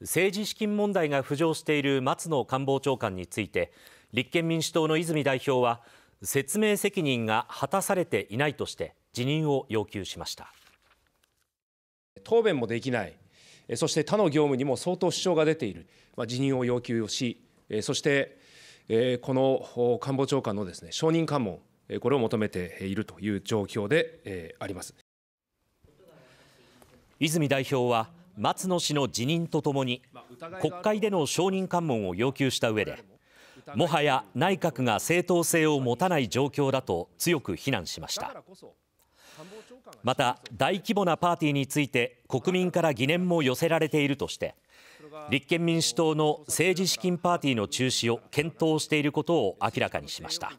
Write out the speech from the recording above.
政治資金問題が浮上している松野官房長官について立憲民主党の泉代表は説明責任が果たされていないとして辞任を要求しました答弁もできないそして他の業務にも相当支障が出ている、まあ、辞任を要求をしそしてこの官房長官のですね承認喚問これを求めているという状況であります泉代表は松野氏の辞任とともに国会での証人喚問を要求した上でもはや内閣が正当性を持たない状況だと強く非難しましたまた大規模なパーティーについて国民から疑念も寄せられているとして立憲民主党の政治資金パーティーの中止を検討していることを明らかにしました